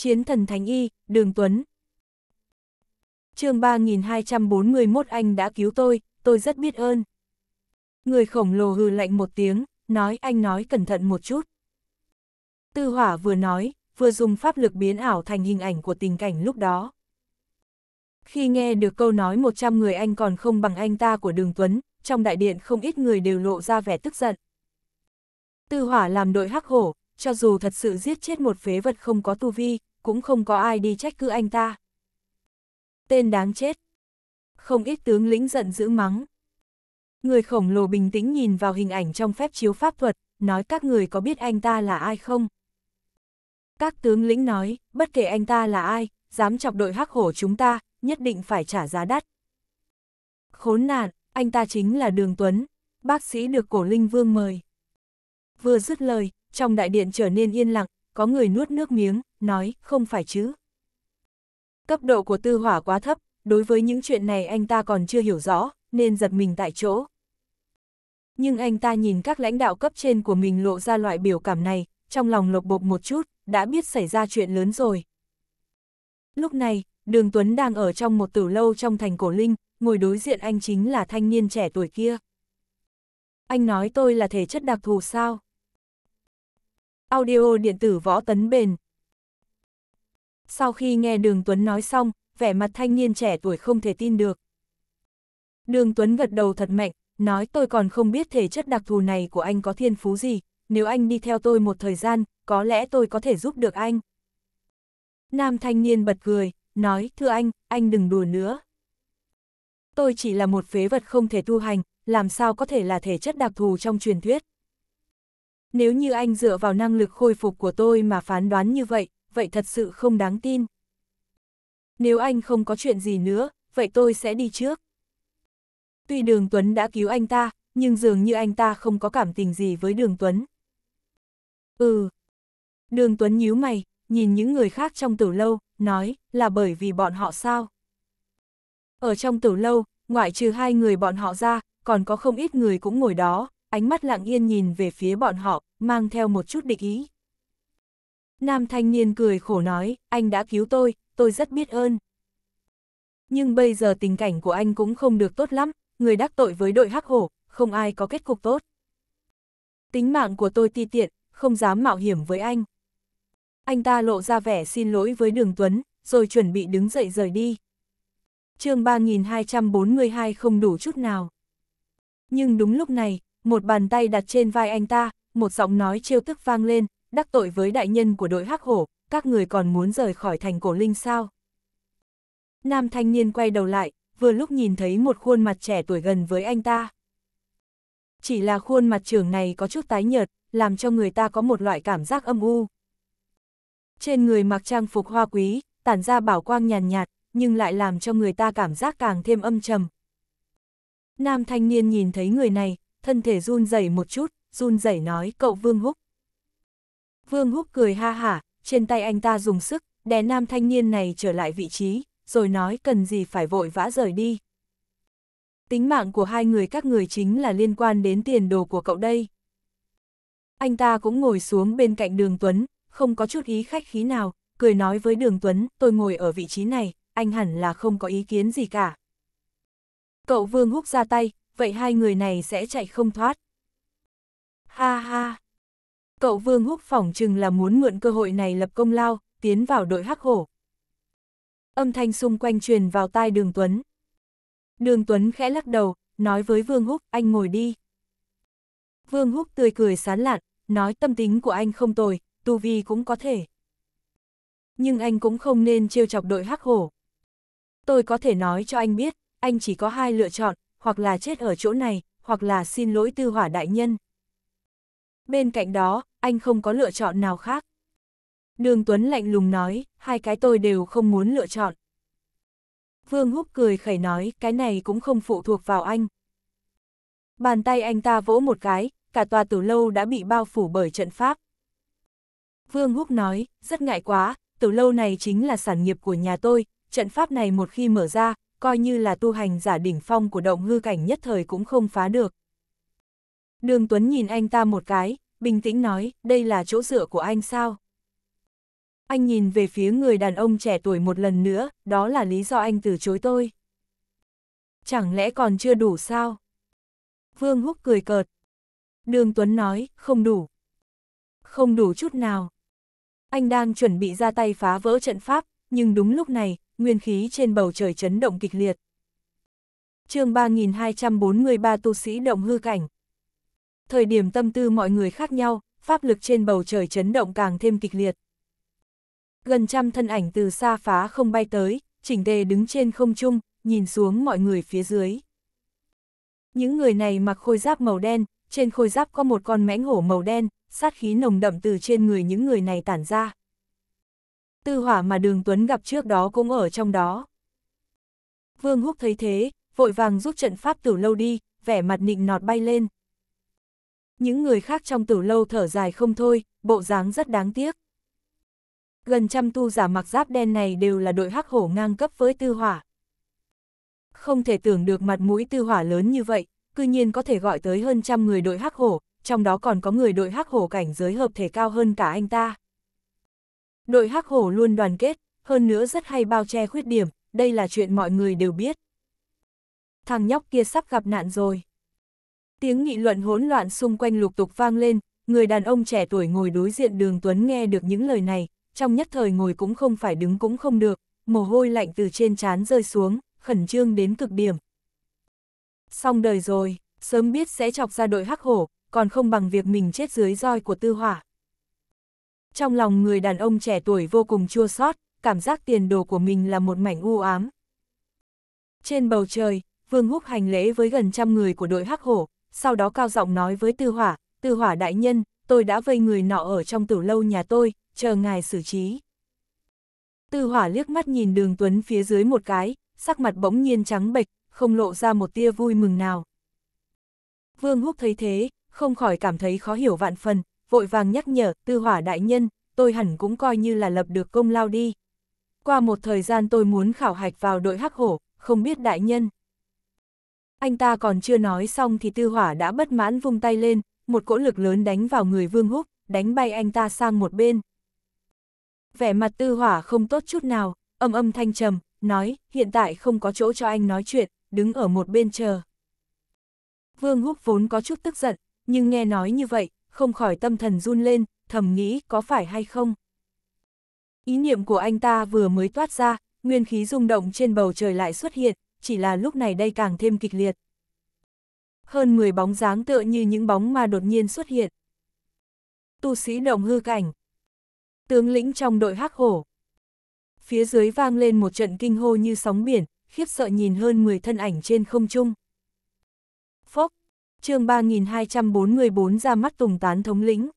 Chiến thần Thánh Y, Đường Tuấn. chương 3241 anh đã cứu tôi, tôi rất biết ơn. Người khổng lồ hừ lạnh một tiếng, nói anh nói cẩn thận một chút. Tư hỏa vừa nói, vừa dùng pháp lực biến ảo thành hình ảnh của tình cảnh lúc đó. Khi nghe được câu nói 100 người anh còn không bằng anh ta của đường Tuấn, trong đại điện không ít người đều lộ ra vẻ tức giận. Tư hỏa làm đội hắc hổ, cho dù thật sự giết chết một phế vật không có tu vi, cũng không có ai đi trách cứ anh ta. Tên đáng chết. Không ít tướng lĩnh giận dữ mắng. Người khổng lồ bình tĩnh nhìn vào hình ảnh trong phép chiếu pháp thuật, nói các người có biết anh ta là ai không? Các tướng lĩnh nói, bất kể anh ta là ai, dám chọc đội hắc hổ chúng ta, nhất định phải trả giá đắt. Khốn nạn, anh ta chính là Đường Tuấn, bác sĩ được cổ linh vương mời. Vừa dứt lời, trong đại điện trở nên yên lặng, có người nuốt nước miếng, nói, không phải chứ. Cấp độ của tư hỏa quá thấp, đối với những chuyện này anh ta còn chưa hiểu rõ, nên giật mình tại chỗ. Nhưng anh ta nhìn các lãnh đạo cấp trên của mình lộ ra loại biểu cảm này, trong lòng lộc bộc một chút, đã biết xảy ra chuyện lớn rồi. Lúc này, Đường Tuấn đang ở trong một tử lâu trong thành cổ linh, ngồi đối diện anh chính là thanh niên trẻ tuổi kia. Anh nói tôi là thể chất đặc thù sao? Audio điện tử võ tấn bền. Sau khi nghe Đường Tuấn nói xong, vẻ mặt thanh niên trẻ tuổi không thể tin được. Đường Tuấn gật đầu thật mạnh, nói tôi còn không biết thể chất đặc thù này của anh có thiên phú gì, nếu anh đi theo tôi một thời gian, có lẽ tôi có thể giúp được anh. Nam thanh niên bật cười, nói, thưa anh, anh đừng đùa nữa. Tôi chỉ là một phế vật không thể tu hành, làm sao có thể là thể chất đặc thù trong truyền thuyết. Nếu như anh dựa vào năng lực khôi phục của tôi mà phán đoán như vậy, vậy thật sự không đáng tin. Nếu anh không có chuyện gì nữa, vậy tôi sẽ đi trước. Tuy Đường Tuấn đã cứu anh ta, nhưng dường như anh ta không có cảm tình gì với Đường Tuấn. Ừ. Đường Tuấn nhíu mày, nhìn những người khác trong tử lâu, nói, là bởi vì bọn họ sao? Ở trong tử lâu, ngoại trừ hai người bọn họ ra, còn có không ít người cũng ngồi đó, ánh mắt lặng yên nhìn về phía bọn họ, mang theo một chút địch ý. Nam thanh niên cười khổ nói, anh đã cứu tôi, tôi rất biết ơn. Nhưng bây giờ tình cảnh của anh cũng không được tốt lắm, người đắc tội với đội hắc hổ, không ai có kết cục tốt. Tính mạng của tôi ti tiện, không dám mạo hiểm với anh. Anh ta lộ ra vẻ xin lỗi với đường Tuấn, rồi chuẩn bị đứng dậy rời đi. chương 3242 không đủ chút nào. Nhưng đúng lúc này, một bàn tay đặt trên vai anh ta, một giọng nói chiêu tức vang lên, đắc tội với đại nhân của đội hắc hổ, các người còn muốn rời khỏi thành cổ linh sao. Nam thanh niên quay đầu lại, vừa lúc nhìn thấy một khuôn mặt trẻ tuổi gần với anh ta. Chỉ là khuôn mặt trưởng này có chút tái nhợt, làm cho người ta có một loại cảm giác âm u. Trên người mặc trang phục hoa quý, tản ra bảo quang nhàn nhạt, nhưng lại làm cho người ta cảm giác càng thêm âm trầm. Nam thanh niên nhìn thấy người này, thân thể run rẩy một chút, run rẩy nói cậu Vương Húc. Vương Húc cười ha hả, trên tay anh ta dùng sức, đè nam thanh niên này trở lại vị trí, rồi nói cần gì phải vội vã rời đi. Tính mạng của hai người các người chính là liên quan đến tiền đồ của cậu đây. Anh ta cũng ngồi xuống bên cạnh đường Tuấn, không có chút ý khách khí nào, cười nói với đường Tuấn, tôi ngồi ở vị trí này, anh hẳn là không có ý kiến gì cả. Cậu Vương Húc ra tay, vậy hai người này sẽ chạy không thoát. Ha ha! Cậu Vương Húc phỏng chừng là muốn mượn cơ hội này lập công lao, tiến vào đội hắc hổ. Âm thanh xung quanh truyền vào tai đường Tuấn. Đường Tuấn khẽ lắc đầu, nói với Vương Húc, anh ngồi đi. Vương Húc tươi cười sán lạn, nói tâm tính của anh không tồi, tu vi cũng có thể. Nhưng anh cũng không nên trêu chọc đội hắc hổ. Tôi có thể nói cho anh biết, anh chỉ có hai lựa chọn, hoặc là chết ở chỗ này, hoặc là xin lỗi tư hỏa đại nhân. Bên cạnh đó, anh không có lựa chọn nào khác. Đường Tuấn lạnh lùng nói, hai cái tôi đều không muốn lựa chọn. Vương Húc cười khẩy nói, cái này cũng không phụ thuộc vào anh. Bàn tay anh ta vỗ một cái, cả tòa tử lâu đã bị bao phủ bởi trận pháp. Vương Húc nói, rất ngại quá, tử lâu này chính là sản nghiệp của nhà tôi, trận pháp này một khi mở ra, coi như là tu hành giả đỉnh phong của động ngư cảnh nhất thời cũng không phá được. Đường Tuấn nhìn anh ta một cái, bình tĩnh nói, đây là chỗ dựa của anh sao? Anh nhìn về phía người đàn ông trẻ tuổi một lần nữa, đó là lý do anh từ chối tôi. Chẳng lẽ còn chưa đủ sao? Vương Húc cười cợt. Đường Tuấn nói, không đủ. Không đủ chút nào. Anh đang chuẩn bị ra tay phá vỡ trận pháp, nhưng đúng lúc này, nguyên khí trên bầu trời chấn động kịch liệt. chương 3243 tu sĩ động hư cảnh. Thời điểm tâm tư mọi người khác nhau, pháp lực trên bầu trời chấn động càng thêm kịch liệt. Gần trăm thân ảnh từ xa phá không bay tới, chỉnh tề đứng trên không trung, nhìn xuống mọi người phía dưới. Những người này mặc khôi giáp màu đen, trên khôi giáp có một con mãnh hổ màu đen, sát khí nồng đậm từ trên người những người này tản ra tư hỏa mà đường Tuấn gặp trước đó cũng ở trong đó. Vương Húc thấy thế, vội vàng rút trận pháp tử lâu đi, vẻ mặt nịnh nọt bay lên. Những người khác trong tử lâu thở dài không thôi, bộ dáng rất đáng tiếc. Gần trăm tu giả mặc giáp đen này đều là đội hắc hổ ngang cấp với tư hỏa. Không thể tưởng được mặt mũi tư hỏa lớn như vậy, cư nhiên có thể gọi tới hơn trăm người đội hắc hổ, trong đó còn có người đội hắc hổ cảnh giới hợp thể cao hơn cả anh ta. Đội hắc hổ luôn đoàn kết, hơn nữa rất hay bao che khuyết điểm, đây là chuyện mọi người đều biết. Thằng nhóc kia sắp gặp nạn rồi. Tiếng nghị luận hỗn loạn xung quanh lục tục vang lên, người đàn ông trẻ tuổi ngồi đối diện đường Tuấn nghe được những lời này, trong nhất thời ngồi cũng không phải đứng cũng không được, mồ hôi lạnh từ trên trán rơi xuống, khẩn trương đến cực điểm. Xong đời rồi, sớm biết sẽ chọc ra đội hắc hổ, còn không bằng việc mình chết dưới roi của tư hỏa. Trong lòng người đàn ông trẻ tuổi vô cùng chua xót, cảm giác tiền đồ của mình là một mảnh u ám. Trên bầu trời, Vương Húc hành lễ với gần trăm người của đội Hắc Hổ, sau đó cao giọng nói với Tư Hỏa, Tư Hỏa đại nhân, tôi đã vây người nọ ở trong tử lâu nhà tôi, chờ ngài xử trí. Tư Hỏa liếc mắt nhìn đường Tuấn phía dưới một cái, sắc mặt bỗng nhiên trắng bệch, không lộ ra một tia vui mừng nào. Vương Húc thấy thế, không khỏi cảm thấy khó hiểu vạn phần, vội vàng nhắc nhở, tư hỏa đại nhân, tôi hẳn cũng coi như là lập được công lao đi. Qua một thời gian tôi muốn khảo hạch vào đội hắc hổ, không biết đại nhân. Anh ta còn chưa nói xong thì tư hỏa đã bất mãn vung tay lên, một cỗ lực lớn đánh vào người vương húc, đánh bay anh ta sang một bên. Vẻ mặt tư hỏa không tốt chút nào, âm âm thanh trầm, nói, hiện tại không có chỗ cho anh nói chuyện, đứng ở một bên chờ. Vương húc vốn có chút tức giận, nhưng nghe nói như vậy, không khỏi tâm thần run lên, thầm nghĩ có phải hay không. Ý niệm của anh ta vừa mới toát ra, nguyên khí rung động trên bầu trời lại xuất hiện, chỉ là lúc này đây càng thêm kịch liệt. Hơn 10 bóng dáng tựa như những bóng mà đột nhiên xuất hiện. Tu sĩ động hư cảnh. Tướng lĩnh trong đội hắc hổ. Phía dưới vang lên một trận kinh hô như sóng biển, khiếp sợ nhìn hơn 10 thân ảnh trên không trung chương 3244 ra mắt tùng tán thống lĩnh.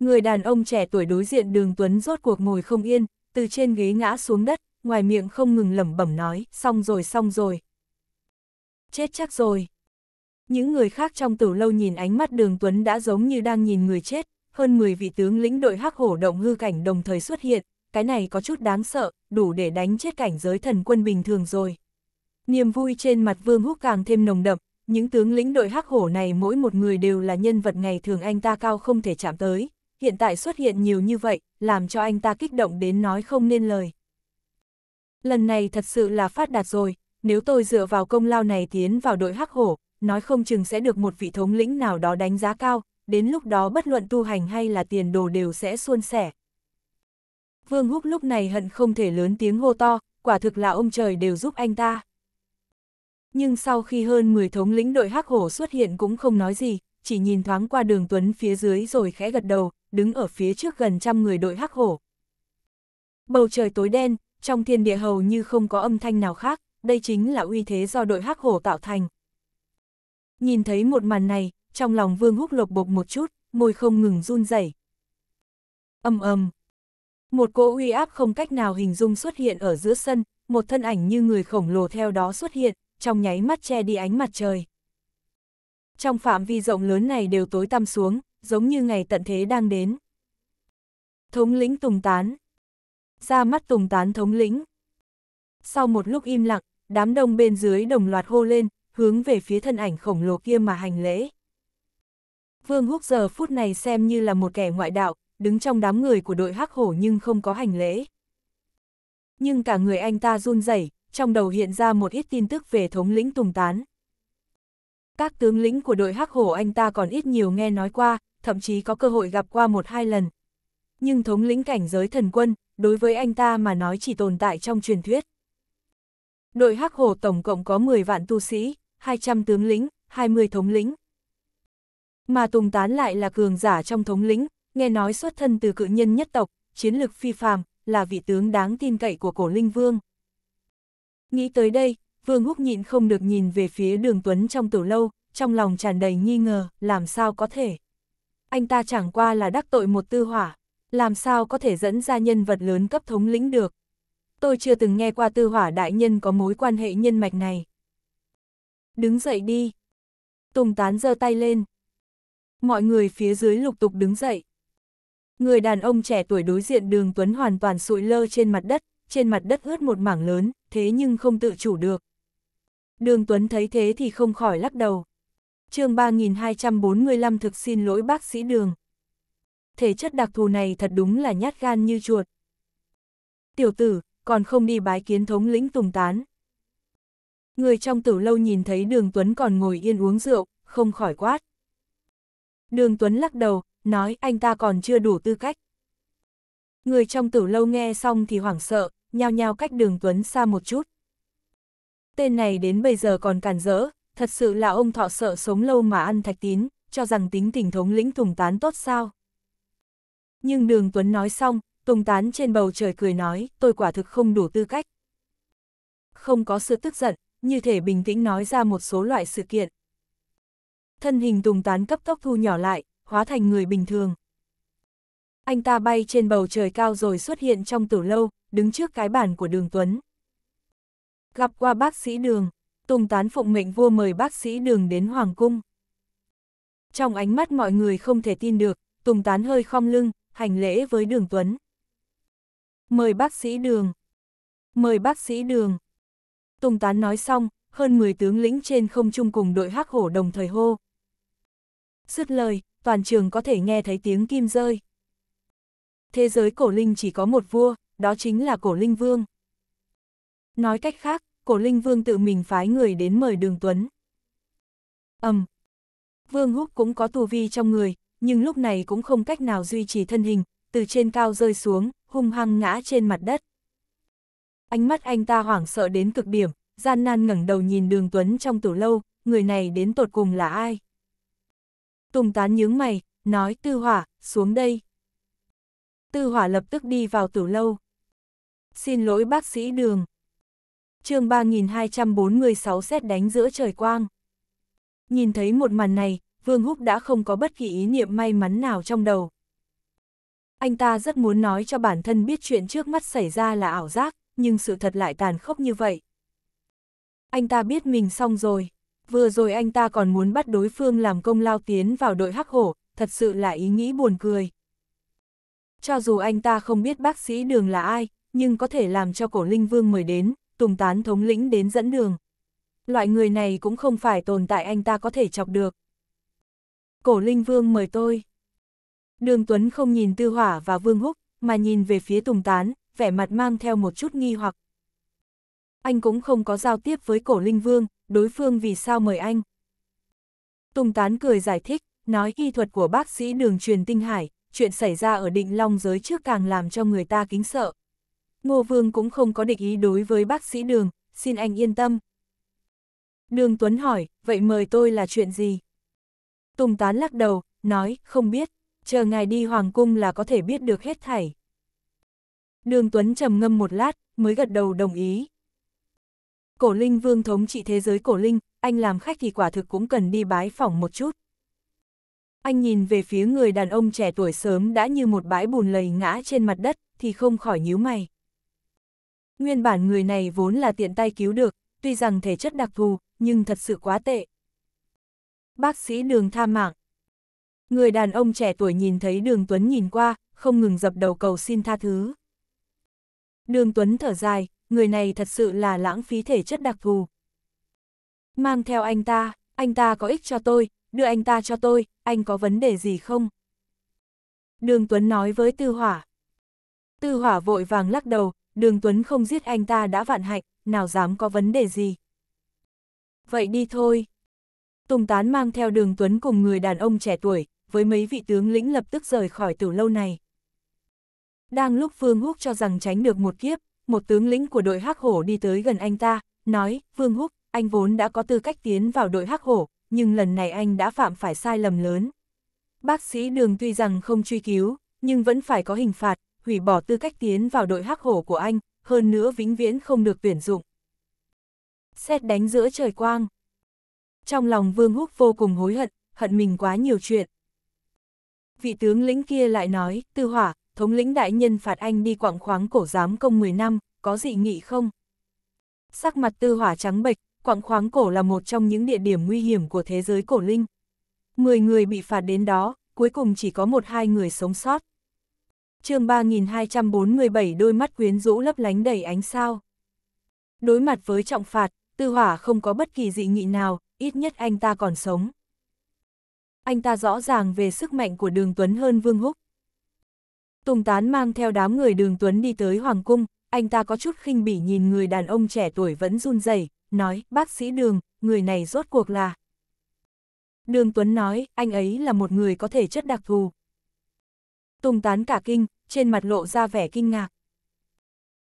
Người đàn ông trẻ tuổi đối diện đường Tuấn rốt cuộc ngồi không yên, từ trên ghế ngã xuống đất, ngoài miệng không ngừng lẩm bẩm nói, xong rồi xong rồi. Chết chắc rồi. Những người khác trong tử lâu nhìn ánh mắt đường Tuấn đã giống như đang nhìn người chết, hơn 10 vị tướng lĩnh đội hắc hổ động hư cảnh đồng thời xuất hiện, cái này có chút đáng sợ, đủ để đánh chết cảnh giới thần quân bình thường rồi. Niềm vui trên mặt Vương Húc càng thêm nồng đậm, những tướng lĩnh đội hắc hổ này mỗi một người đều là nhân vật ngày thường anh ta cao không thể chạm tới, hiện tại xuất hiện nhiều như vậy, làm cho anh ta kích động đến nói không nên lời. Lần này thật sự là phát đạt rồi, nếu tôi dựa vào công lao này tiến vào đội hắc hổ, nói không chừng sẽ được một vị thống lĩnh nào đó đánh giá cao, đến lúc đó bất luận tu hành hay là tiền đồ đều sẽ suôn sẻ. Vương Húc lúc này hận không thể lớn tiếng hô to, quả thực là ông trời đều giúp anh ta nhưng sau khi hơn 10 thống lĩnh đội hắc hổ xuất hiện cũng không nói gì, chỉ nhìn thoáng qua đường tuấn phía dưới rồi khẽ gật đầu, đứng ở phía trước gần trăm người đội hắc hổ. Bầu trời tối đen, trong thiên địa hầu như không có âm thanh nào khác, đây chính là uy thế do đội hắc hổ tạo thành. Nhìn thấy một màn này, trong lòng vương húc lộc bộc một chút, môi không ngừng run rẩy. Âm âm. Một cỗ uy áp không cách nào hình dung xuất hiện ở giữa sân, một thân ảnh như người khổng lồ theo đó xuất hiện, trong nháy mắt che đi ánh mặt trời. Trong phạm vi rộng lớn này đều tối tăm xuống, giống như ngày tận thế đang đến. Thống lĩnh Tùng Tán Ra mắt Tùng Tán thống lĩnh. Sau một lúc im lặng, đám đông bên dưới đồng loạt hô lên, hướng về phía thân ảnh khổng lồ kia mà hành lễ. Vương Húc giờ phút này xem như là một kẻ ngoại đạo, đứng trong đám người của đội hắc hổ nhưng không có hành lễ. Nhưng cả người anh ta run rẩy, trong đầu hiện ra một ít tin tức về thống lĩnh Tùng Tán. Các tướng lĩnh của đội Hắc Hổ anh ta còn ít nhiều nghe nói qua, thậm chí có cơ hội gặp qua một hai lần. Nhưng thống lĩnh cảnh giới thần quân, đối với anh ta mà nói chỉ tồn tại trong truyền thuyết. Đội Hắc Hổ tổng cộng có 10 vạn tu sĩ, 200 tướng lĩnh, 20 thống lĩnh. Mà Tùng Tán lại là cường giả trong thống lĩnh, nghe nói xuất thân từ cự nhân nhất tộc, chiến lực phi phàm, là vị tướng đáng tin cậy của cổ linh vương. Nghĩ tới đây, Vương Húc nhịn không được nhìn về phía đường Tuấn trong tủ lâu, trong lòng tràn đầy nghi ngờ, làm sao có thể. Anh ta chẳng qua là đắc tội một tư hỏa, làm sao có thể dẫn ra nhân vật lớn cấp thống lĩnh được. Tôi chưa từng nghe qua tư hỏa đại nhân có mối quan hệ nhân mạch này. Đứng dậy đi. Tùng tán giơ tay lên. Mọi người phía dưới lục tục đứng dậy. Người đàn ông trẻ tuổi đối diện đường Tuấn hoàn toàn sụi lơ trên mặt đất, trên mặt đất ướt một mảng lớn, thế nhưng không tự chủ được. Đường Tuấn thấy thế thì không khỏi lắc đầu. chương 3245 thực xin lỗi bác sĩ đường. Thể chất đặc thù này thật đúng là nhát gan như chuột. Tiểu tử, còn không đi bái kiến thống lĩnh tùng tán. Người trong tử lâu nhìn thấy đường Tuấn còn ngồi yên uống rượu, không khỏi quát. Đường Tuấn lắc đầu, nói anh ta còn chưa đủ tư cách. Người trong tử lâu nghe xong thì hoảng sợ, nhao nhao cách đường Tuấn xa một chút. Tên này đến bây giờ còn cản rỡ, thật sự là ông thọ sợ sống lâu mà ăn thạch tín, cho rằng tính tình thống lĩnh Tùng Tán tốt sao. Nhưng đường Tuấn nói xong, Tùng Tán trên bầu trời cười nói, tôi quả thực không đủ tư cách. Không có sự tức giận, như thể bình tĩnh nói ra một số loại sự kiện. Thân hình Tùng Tán cấp tốc thu nhỏ lại, hóa thành người bình thường anh ta bay trên bầu trời cao rồi xuất hiện trong tử lâu, đứng trước cái bàn của đường Tuấn. Gặp qua bác sĩ đường, Tùng Tán phụng mệnh vua mời bác sĩ đường đến Hoàng Cung. Trong ánh mắt mọi người không thể tin được, Tùng Tán hơi khom lưng, hành lễ với đường Tuấn. Mời bác sĩ đường. Mời bác sĩ đường. Tùng Tán nói xong, hơn 10 tướng lĩnh trên không trung cùng đội hắc hổ đồng thời hô. Dứt lời, toàn trường có thể nghe thấy tiếng kim rơi thế giới cổ linh chỉ có một vua, đó chính là cổ linh vương. Nói cách khác, cổ linh vương tự mình phái người đến mời đường Tuấn. ầm um, Vương Húc cũng có tù vi trong người, nhưng lúc này cũng không cách nào duy trì thân hình, từ trên cao rơi xuống, hung hăng ngã trên mặt đất. Ánh mắt anh ta hoảng sợ đến cực điểm, gian nan ngẩng đầu nhìn đường Tuấn trong tủ lâu, người này đến tột cùng là ai? Tùng tán nhướng mày, nói tư hỏa, xuống đây. Tư Hỏa lập tức đi vào tử lâu. Xin lỗi bác sĩ đường. chương 3246 xét đánh giữa trời quang. Nhìn thấy một màn này, Vương Húc đã không có bất kỳ ý niệm may mắn nào trong đầu. Anh ta rất muốn nói cho bản thân biết chuyện trước mắt xảy ra là ảo giác, nhưng sự thật lại tàn khốc như vậy. Anh ta biết mình xong rồi. Vừa rồi anh ta còn muốn bắt đối phương làm công lao tiến vào đội hắc hổ, thật sự là ý nghĩ buồn cười, cho dù anh ta không biết bác sĩ đường là ai, nhưng có thể làm cho cổ linh vương mời đến, tùng tán thống lĩnh đến dẫn đường. Loại người này cũng không phải tồn tại anh ta có thể chọc được. Cổ linh vương mời tôi. Đường Tuấn không nhìn Tư Hỏa và Vương Húc, mà nhìn về phía Tùng Tán, vẻ mặt mang theo một chút nghi hoặc. Anh cũng không có giao tiếp với cổ linh vương, đối phương vì sao mời anh. Tùng Tán cười giải thích, nói kỹ thuật của bác sĩ đường truyền tinh hải, chuyện xảy ra ở định long giới trước càng làm cho người ta kính sợ. Ngô Vương cũng không có địch ý đối với bác sĩ Đường, xin anh yên tâm. Đường Tuấn hỏi, vậy mời tôi là chuyện gì? Tùng Tán lắc đầu, nói, không biết, chờ ngài đi Hoàng Cung là có thể biết được hết thảy. Đường Tuấn trầm ngâm một lát, mới gật đầu đồng ý. Cổ Linh Vương thống trị thế giới Cổ Linh, anh làm khách thì quả thực cũng cần đi bái phỏng một chút anh nhìn về phía người đàn ông trẻ tuổi sớm đã như một bãi bùn lầy ngã trên mặt đất, thì không khỏi nhíu mày. Nguyên bản người này vốn là tiện tay cứu được, tuy rằng thể chất đặc thù, nhưng thật sự quá tệ. Bác sĩ đường tha mạng. Người đàn ông trẻ tuổi nhìn thấy đường Tuấn nhìn qua, không ngừng dập đầu cầu xin tha thứ. Đường Tuấn thở dài, người này thật sự là lãng phí thể chất đặc thù. Mang theo anh ta, anh ta có ích cho tôi, đưa anh ta cho tôi, anh có vấn đề gì không? Đường Tuấn nói với Tư Hỏa. Tư Hỏa vội vàng lắc đầu, Đường Tuấn không giết anh ta đã vạn hạnh, nào dám có vấn đề gì. Vậy đi thôi. Tùng Tán mang theo Đường Tuấn cùng người đàn ông trẻ tuổi, với mấy vị tướng lĩnh lập tức rời khỏi tử lâu này. Đang lúc Phương Húc cho rằng tránh được một kiếp, một tướng lĩnh của đội Hắc Hổ đi tới gần anh ta, nói, Phương Húc, anh vốn đã có tư cách tiến vào đội Hắc Hổ, nhưng lần này anh đã phạm phải sai lầm lớn. Bác sĩ Đường tuy rằng không truy cứu, nhưng vẫn phải có hình phạt, hủy bỏ tư cách tiến vào đội hắc hổ của anh, hơn nữa vĩnh viễn không được tuyển dụng. Xét đánh giữa trời quang. Trong lòng Vương Húc vô cùng hối hận, hận mình quá nhiều chuyện. Vị tướng lĩnh kia lại nói, tư hỏa, thống lĩnh đại nhân phạt anh đi quảng khoáng cổ giám công 10 năm, có dị nghị không? Sắc mặt tư hỏa trắng bệch, quặng khoáng cổ là một trong những địa điểm nguy hiểm của thế giới cổ linh. Mười người bị phạt đến đó, cuối cùng chỉ có một hai người sống sót. chương 3247 đôi mắt quyến rũ lấp lánh đầy ánh sao. Đối mặt với trọng phạt, tư hỏa không có bất kỳ dị nghị nào, ít nhất anh ta còn sống. Anh ta rõ ràng về sức mạnh của đường Tuấn hơn Vương Húc. Tùng Tán mang theo đám người đường Tuấn đi tới Hoàng Cung, anh ta có chút khinh bỉ nhìn người đàn ông trẻ tuổi vẫn run rẩy nói, bác sĩ Đường, người này rốt cuộc là... Đường Tuấn nói, anh ấy là một người có thể chất đặc thù. Tùng tán cả kinh, trên mặt lộ ra vẻ kinh ngạc.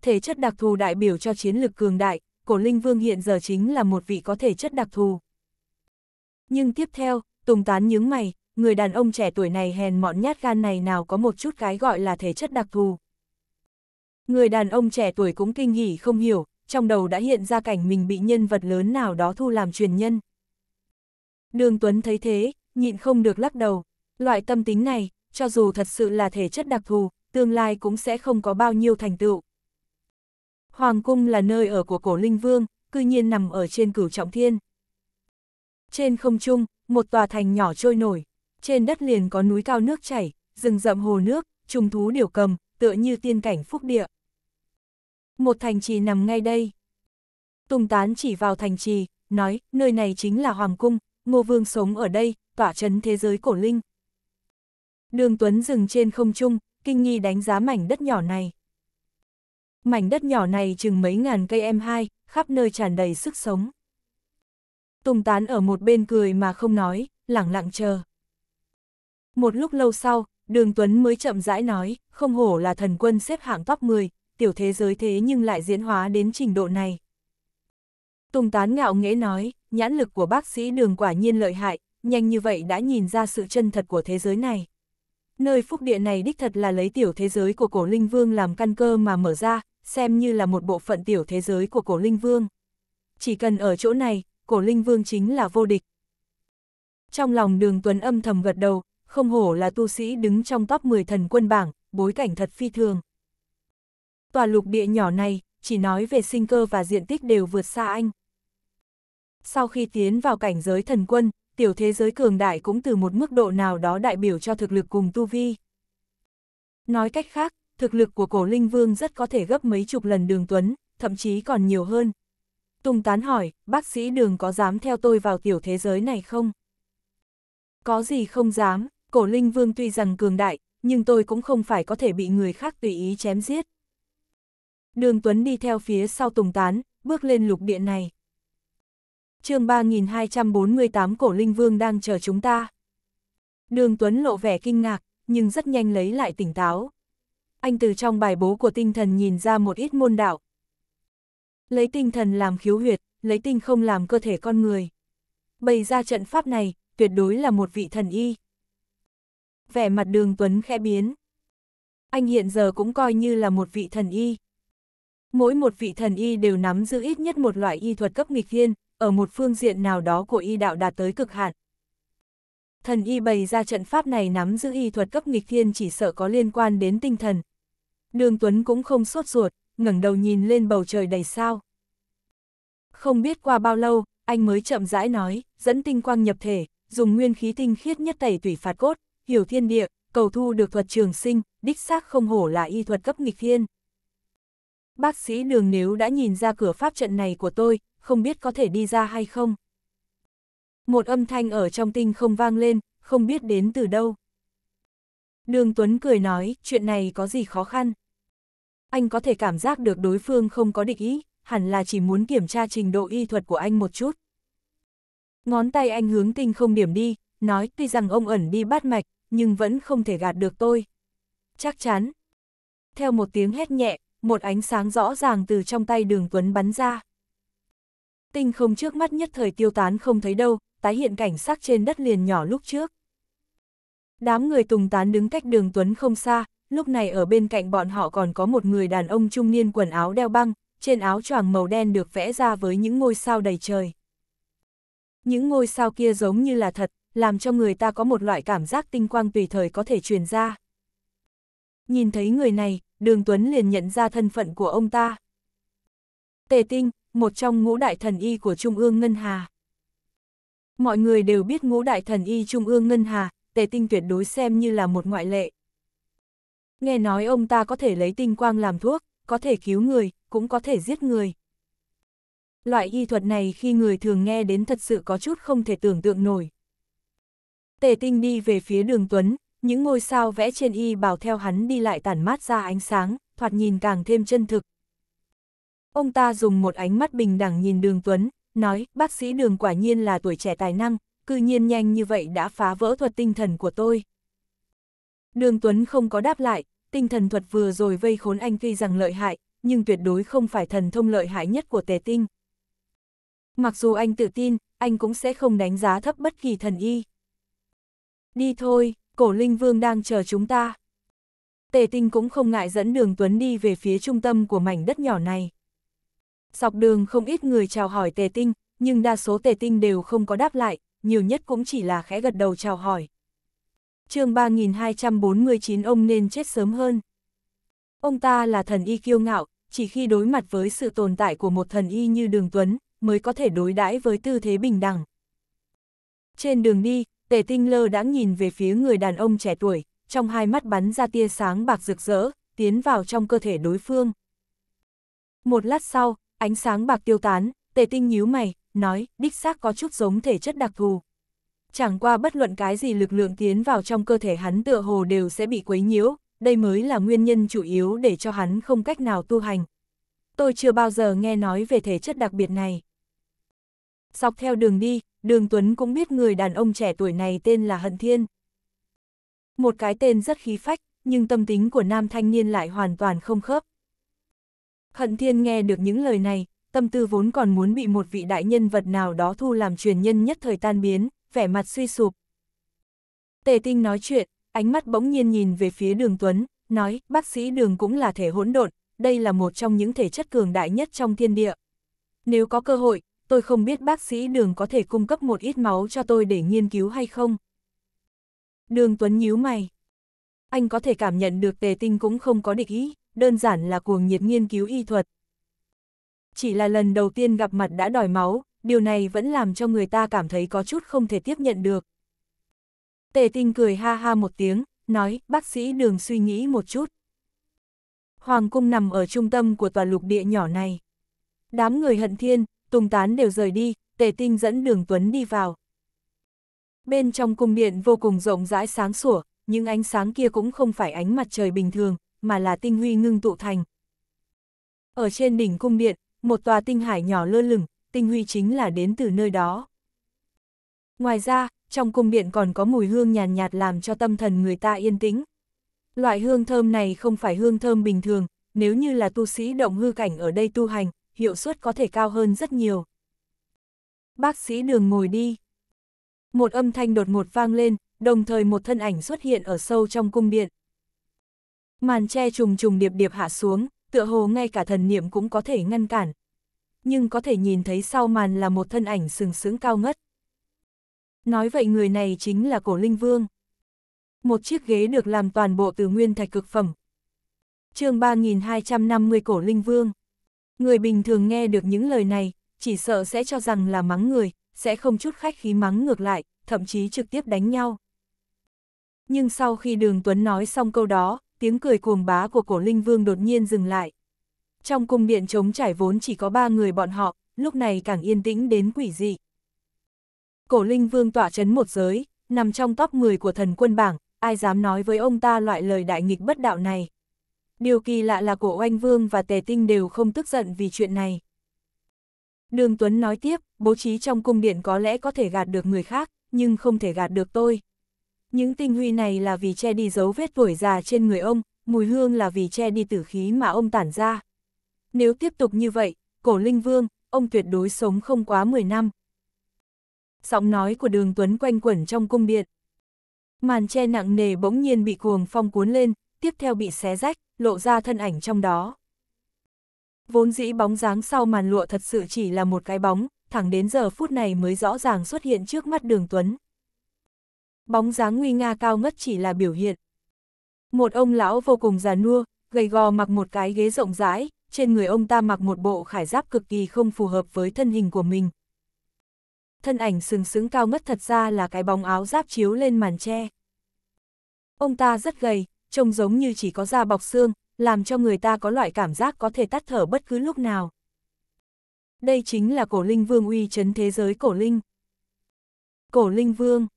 Thể chất đặc thù đại biểu cho chiến lực cường đại, cổ linh vương hiện giờ chính là một vị có thể chất đặc thù. Nhưng tiếp theo, Tùng tán nhướng mày, người đàn ông trẻ tuổi này hèn mọn nhát gan này nào có một chút cái gọi là thể chất đặc thù. Người đàn ông trẻ tuổi cũng kinh hỉ không hiểu, trong đầu đã hiện ra cảnh mình bị nhân vật lớn nào đó thu làm truyền nhân. Đường Tuấn thấy thế, nhịn không được lắc đầu, loại tâm tính này, cho dù thật sự là thể chất đặc thù, tương lai cũng sẽ không có bao nhiêu thành tựu. Hoàng cung là nơi ở của cổ linh vương, cư nhiên nằm ở trên cửu trọng thiên. Trên không trung, một tòa thành nhỏ trôi nổi, trên đất liền có núi cao nước chảy, rừng rậm hồ nước, trùng thú điểu cầm, tựa như tiên cảnh phúc địa. Một thành trì nằm ngay đây. Tùng tán chỉ vào thành trì, nói, nơi này chính là Hoàng Cung, Ngô Vương sống ở đây, tỏa trấn thế giới cổ linh. Đường Tuấn dừng trên không trung, kinh nghi đánh giá mảnh đất nhỏ này. Mảnh đất nhỏ này chừng mấy ngàn cây em hai, khắp nơi tràn đầy sức sống. Tùng tán ở một bên cười mà không nói, lẳng lặng chờ. Một lúc lâu sau, Đường Tuấn mới chậm rãi nói, không hổ là thần quân xếp hạng top 10, tiểu thế giới thế nhưng lại diễn hóa đến trình độ này. Tùng tán ngạo nghễ nói, nhãn lực của bác sĩ đường quả nhiên lợi hại, nhanh như vậy đã nhìn ra sự chân thật của thế giới này. Nơi phúc địa này đích thật là lấy tiểu thế giới của cổ linh vương làm căn cơ mà mở ra, xem như là một bộ phận tiểu thế giới của cổ linh vương. Chỉ cần ở chỗ này, cổ linh vương chính là vô địch. Trong lòng đường Tuấn âm thầm gật đầu, không hổ là tu sĩ đứng trong top 10 thần quân bảng, bối cảnh thật phi thường tòa lục địa nhỏ này, chỉ nói về sinh cơ và diện tích đều vượt xa anh. Sau khi tiến vào cảnh giới thần quân, tiểu thế giới cường đại cũng từ một mức độ nào đó đại biểu cho thực lực cùng tu vi. Nói cách khác, thực lực của cổ linh vương rất có thể gấp mấy chục lần đường tuấn, thậm chí còn nhiều hơn. Tùng tán hỏi, bác sĩ đường có dám theo tôi vào tiểu thế giới này không? Có gì không dám, cổ linh vương tuy rằng cường đại, nhưng tôi cũng không phải có thể bị người khác tùy ý chém giết đường Tuấn đi theo phía sau Tùng Tán, bước lên lục địa này. chương 3248 Cổ Linh Vương đang chờ chúng ta. Đường Tuấn lộ vẻ kinh ngạc, nhưng rất nhanh lấy lại tỉnh táo. Anh từ trong bài bố của tinh thần nhìn ra một ít môn đạo. Lấy tinh thần làm khiếu huyệt, lấy tinh không làm cơ thể con người. Bày ra trận pháp này, tuyệt đối là một vị thần y. Vẻ mặt đường Tuấn khẽ biến. Anh hiện giờ cũng coi như là một vị thần y. Mỗi một vị thần y đều nắm giữ ít nhất một loại y thuật cấp nghịch thiên, ở một phương diện nào đó của y đạo đạt tới cực hạn. Thần y bày ra trận pháp này nắm giữ y thuật cấp nghịch thiên chỉ sợ có liên quan đến tinh thần. Đường Tuấn cũng không sốt ruột, ngẩng đầu nhìn lên bầu trời đầy sao. Không biết qua bao lâu, anh mới chậm rãi nói, dẫn tinh quang nhập thể, dùng nguyên khí tinh khiết nhất tẩy tủy phạt cốt, hiểu thiên địa, cầu thu được thuật trường sinh, đích xác không hổ là y thuật cấp nghịch thiên. Bác sĩ đường nếu đã nhìn ra cửa pháp trận này của tôi, không biết có thể đi ra hay không. Một âm thanh ở trong tinh không vang lên, không biết đến từ đâu. Đường Tuấn cười nói, chuyện này có gì khó khăn. Anh có thể cảm giác được đối phương không có định ý, hẳn là chỉ muốn kiểm tra trình độ y thuật của anh một chút. Ngón tay anh hướng tinh không điểm đi, nói tuy rằng ông ẩn đi bắt mạch, nhưng vẫn không thể gạt được tôi. Chắc chắn. Theo một tiếng hét nhẹ, một ánh sáng rõ ràng từ trong tay đường Tuấn bắn ra. Tinh không trước mắt nhất thời tiêu tán không thấy đâu, tái hiện cảnh sắc trên đất liền nhỏ lúc trước. Đám người tùng tán đứng cách đường Tuấn không xa, lúc này ở bên cạnh bọn họ còn có một người đàn ông trung niên quần áo đeo băng, trên áo choàng màu đen được vẽ ra với những ngôi sao đầy trời. Những ngôi sao kia giống như là thật, làm cho người ta có một loại cảm giác tinh quang tùy thời có thể truyền ra. Nhìn thấy người này, Đường Tuấn liền nhận ra thân phận của ông ta. Tề Tinh, một trong ngũ đại thần y của Trung ương Ngân Hà. Mọi người đều biết ngũ đại thần y Trung ương Ngân Hà, Tề Tinh tuyệt đối xem như là một ngoại lệ. Nghe nói ông ta có thể lấy tinh quang làm thuốc, có thể cứu người, cũng có thể giết người. Loại y thuật này khi người thường nghe đến thật sự có chút không thể tưởng tượng nổi. Tề Tinh đi về phía đường Tuấn, những ngôi sao vẽ trên y bào theo hắn đi lại tản mát ra ánh sáng, thoạt nhìn càng thêm chân thực. Ông ta dùng một ánh mắt bình đẳng nhìn đường Tuấn, nói, bác sĩ đường quả nhiên là tuổi trẻ tài năng, cư nhiên nhanh như vậy đã phá vỡ thuật tinh thần của tôi. Đường Tuấn không có đáp lại, tinh thần thuật vừa rồi vây khốn anh tuy rằng lợi hại, nhưng tuyệt đối không phải thần thông lợi hại nhất của tề tinh. Mặc dù anh tự tin, anh cũng sẽ không đánh giá thấp bất kỳ thần y. Đi thôi, cổ linh vương đang chờ chúng ta. Tề tinh cũng không ngại dẫn đường Tuấn đi về phía trung tâm của mảnh đất nhỏ này. Dọc đường không ít người chào hỏi tề tinh, nhưng đa số tề tinh đều không có đáp lại, nhiều nhất cũng chỉ là khẽ gật đầu chào hỏi. chương 3249 ông nên chết sớm hơn. Ông ta là thần y kiêu ngạo, chỉ khi đối mặt với sự tồn tại của một thần y như đường Tuấn, mới có thể đối đãi với tư thế bình đẳng. Trên đường đi, Tề Tinh Lơ đã nhìn về phía người đàn ông trẻ tuổi, trong hai mắt bắn ra tia sáng bạc rực rỡ, tiến vào trong cơ thể đối phương. Một lát sau, ánh sáng bạc tiêu tán, Tề Tinh nhíu mày, nói, đích xác có chút giống thể chất đặc thù. Chẳng qua bất luận cái gì lực lượng tiến vào trong cơ thể hắn tựa hồ đều sẽ bị quấy nhiễu, đây mới là nguyên nhân chủ yếu để cho hắn không cách nào tu hành. Tôi chưa bao giờ nghe nói về thể chất đặc biệt này. Dọc theo đường đi, đường Tuấn cũng biết người đàn ông trẻ tuổi này tên là Hận Thiên. Một cái tên rất khí phách, nhưng tâm tính của nam thanh niên lại hoàn toàn không khớp. Hận Thiên nghe được những lời này, tâm tư vốn còn muốn bị một vị đại nhân vật nào đó thu làm truyền nhân nhất thời tan biến, vẻ mặt suy sụp. Tề tinh nói chuyện, ánh mắt bỗng nhiên nhìn về phía đường Tuấn, nói, bác sĩ đường cũng là thể hỗn độn, đây là một trong những thể chất cường đại nhất trong thiên địa. Nếu có cơ hội, tôi không biết bác sĩ đường có thể cung cấp một ít máu cho tôi để nghiên cứu hay không. Đường Tuấn nhíu mày. Anh có thể cảm nhận được tề tinh cũng không có địch ý, đơn giản là cuồng nhiệt nghiên cứu y thuật. Chỉ là lần đầu tiên gặp mặt đã đòi máu, điều này vẫn làm cho người ta cảm thấy có chút không thể tiếp nhận được. Tề tinh cười ha ha một tiếng, nói, bác sĩ đường suy nghĩ một chút. Hoàng cung nằm ở trung tâm của tòa lục địa nhỏ này. Đám người hận thiên, Tùng Tán đều rời đi, Tề Tinh dẫn Đường Tuấn đi vào. Bên trong cung điện vô cùng rộng rãi sáng sủa, nhưng ánh sáng kia cũng không phải ánh mặt trời bình thường, mà là tinh huy ngưng tụ thành. Ở trên đỉnh cung điện, một tòa tinh hải nhỏ lơ lửng, tinh huy chính là đến từ nơi đó. Ngoài ra, trong cung điện còn có mùi hương nhàn nhạt, nhạt làm cho tâm thần người ta yên tĩnh. Loại hương thơm này không phải hương thơm bình thường, nếu như là tu sĩ động hư cảnh ở đây tu hành, hiệu suất có thể cao hơn rất nhiều. Bác sĩ đường ngồi đi. Một âm thanh đột ngột vang lên, đồng thời một thân ảnh xuất hiện ở sâu trong cung điện. Màn che trùng trùng điệp điệp hạ xuống, tựa hồ ngay cả thần niệm cũng có thể ngăn cản. Nhưng có thể nhìn thấy sau màn là một thân ảnh sừng sững cao ngất. Nói vậy người này chính là cổ linh vương. Một chiếc ghế được làm toàn bộ từ nguyên thạch cực phẩm. chương 3250 cổ linh vương. Người bình thường nghe được những lời này, chỉ sợ sẽ cho rằng là mắng người, sẽ không chút khách khí mắng ngược lại, thậm chí trực tiếp đánh nhau. Nhưng sau khi Đường Tuấn nói xong câu đó, tiếng cười cuồng bá của cổ linh vương đột nhiên dừng lại. Trong cung điện trống trải vốn chỉ có ba người bọn họ, lúc này càng yên tĩnh đến quỷ dị. Cổ linh vương tỏa chấn một giới, nằm trong top 10 của thần quân bảng, ai dám nói với ông ta loại lời đại nghịch bất đạo này. Điều kỳ lạ là cổ oanh vương và tề tinh đều không tức giận vì chuyện này. Đường Tuấn nói tiếp, bố trí trong cung điện có lẽ có thể gạt được người khác, nhưng không thể gạt được tôi. Những tinh huy này là vì che đi dấu vết tuổi già trên người ông, mùi hương là vì che đi tử khí mà ông tản ra. Nếu tiếp tục như vậy, cổ linh vương, ông tuyệt đối sống không quá 10 năm. Giọng nói của đường Tuấn quanh quẩn trong cung điện. Màn che nặng nề bỗng nhiên bị cuồng phong cuốn lên, tiếp theo bị xé rách, lộ ra thân ảnh trong đó. Vốn dĩ bóng dáng sau màn lụa thật sự chỉ là một cái bóng, thẳng đến giờ phút này mới rõ ràng xuất hiện trước mắt đường Tuấn. Bóng dáng nguy nga cao ngất chỉ là biểu hiện. Một ông lão vô cùng già nua, gầy gò mặc một cái ghế rộng rãi, trên người ông ta mặc một bộ khải giáp cực kỳ không phù hợp với thân hình của mình. Thân ảnh sừng sững cao ngất thật ra là cái bóng áo giáp chiếu lên màn tre. Ông ta rất gầy, trông giống như chỉ có da bọc xương, làm cho người ta có loại cảm giác có thể tắt thở bất cứ lúc nào. Đây chính là cổ linh vương uy chấn thế giới cổ linh. Cổ linh vương.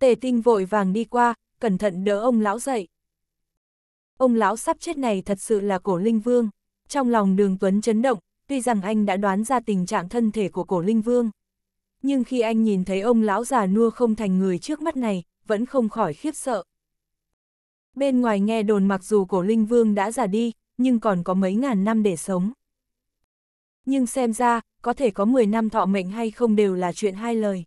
Tề tinh vội vàng đi qua, cẩn thận đỡ ông lão dậy. Ông lão sắp chết này thật sự là cổ linh vương. Trong lòng đường Tuấn chấn động, tuy rằng anh đã đoán ra tình trạng thân thể của cổ linh vương. Nhưng khi anh nhìn thấy ông lão già nua không thành người trước mắt này, vẫn không khỏi khiếp sợ. Bên ngoài nghe đồn mặc dù cổ linh vương đã già đi, nhưng còn có mấy ngàn năm để sống. Nhưng xem ra, có thể có 10 năm thọ mệnh hay không đều là chuyện hai lời.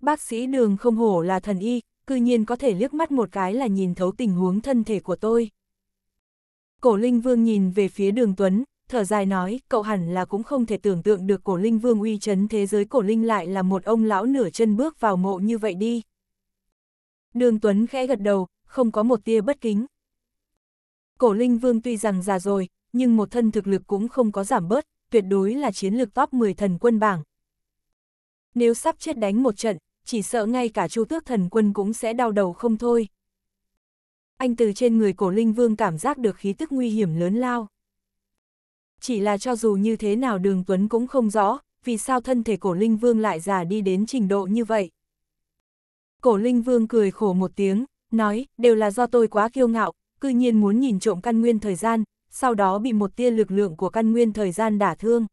Bác sĩ đường không hổ là thần y, cư nhiên có thể liếc mắt một cái là nhìn thấu tình huống thân thể của tôi. Cổ Linh Vương nhìn về phía đường Tuấn, thở dài nói, cậu hẳn là cũng không thể tưởng tượng được cổ Linh Vương uy chấn thế giới cổ Linh lại là một ông lão nửa chân bước vào mộ như vậy đi. Đường Tuấn khẽ gật đầu, không có một tia bất kính. Cổ Linh Vương tuy rằng già rồi, nhưng một thân thực lực cũng không có giảm bớt, tuyệt đối là chiến lược top 10 thần quân bảng. Nếu sắp chết đánh một trận, chỉ sợ ngay cả chu tước thần quân cũng sẽ đau đầu không thôi. Anh từ trên người cổ linh vương cảm giác được khí tức nguy hiểm lớn lao. Chỉ là cho dù như thế nào đường Tuấn cũng không rõ, vì sao thân thể cổ linh vương lại già đi đến trình độ như vậy. Cổ linh vương cười khổ một tiếng, nói, đều là do tôi quá kiêu ngạo, cư nhiên muốn nhìn trộm căn nguyên thời gian, sau đó bị một tia lực lượng của căn nguyên thời gian đả thương.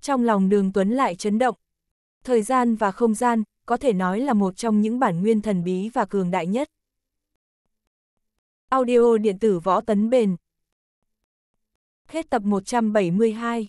Trong lòng đường Tuấn lại chấn động. Thời gian và không gian, có thể nói là một trong những bản nguyên thần bí và cường đại nhất. Audio điện tử võ tấn bền. Hết tập 172